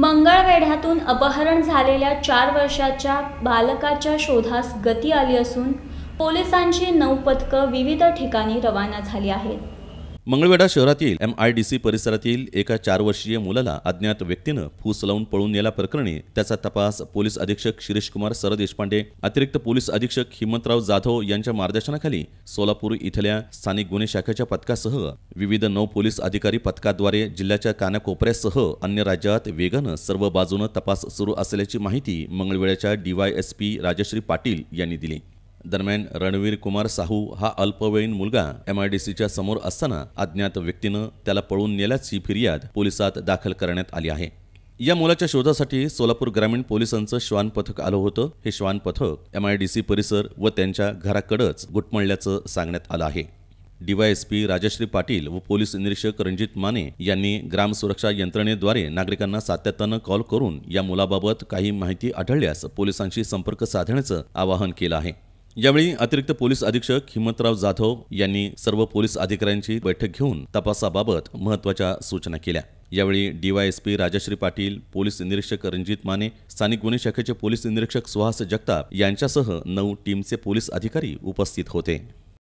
मंगळवेढ्यातून अपहरण झालेल्या चार वर्षाच्या बालकाच्या शोधास गती आली असून पोलिसांची नऊ पथकं विविध ठिकाणी रवाना झाली आहेत मंगळवेढा शहरातील एम आय डी सी परिसरातील एका चार वर्षीय मुलाला अज्ञात व्यक्तीनं फूस लावून पळून नेल्या प्रकरणी त्याचा तपास पोलीस अधीक्षक शिरीष कुमार देशपांडे अतिरिक्त पोलीस अधीक्षक हिमंतराव जाधव यांच्या मार्गदर्शनाखाली सोलापूर इथल्या स्थानिक गुन्हे शाखेच्या पथकासह विविध नऊ पोलीस अधिकारी पथकाद्वारे जिल्ह्याच्या कानाकोपऱ्यासह अन्य राज्यात वेगानं सर्व बाजूनं तपास सुरू असल्याची माहिती मंगळवेळ्याच्या डीवायएसपी राजश्री पाटील यांनी दिली दरम्यान रणवीर कुमार साहू हा अल्पवयीन मुलगा एमआयडीसीच्या समोर असताना अज्ञात व्यक्तीनं त्याला पळून नेल्याची फिर्याद पोलिसात दाखल करण्यात आली आहे या मुलाच्या शोधासाठी सोलापूर ग्रामीण पोलिसांचं श्वान पथक आलं होतं हे श्वान पथक एमआयडीसी परिसर व त्यांच्या घराकडंच गुटमळल्याचं सांगण्यात आलं आहे डीवायएसपी राजश्री पाटील व पोलीस निरीक्षक रणजित माने यांनी ग्राम सुरक्षा यंत्रणेद्वारे नागरिकांना सातत्यानं कॉल करून या मुलाबाबत काही माहिती आढळल्यास पोलिसांशी संपर्क साधण्याचं आवाहन केलं आहे यावेळी अतिरिक्त पोलीस अधीक्षक हिमंतराव जाधव यांनी सर्व पोलीस अधिकाऱ्यांची बैठक घेऊन तपासाबाबत महत्वाच्या सूचना केल्या यावेळी डीवायएसपी राजश्री पाटील पोलीस निरीक्षक रणजित माने स्थानिक गुन्हे शाखेचे पोलीस निरीक्षक सुहास जगताप यांच्यासह नऊ टीमचे पोलीस अधिकारी उपस्थित होते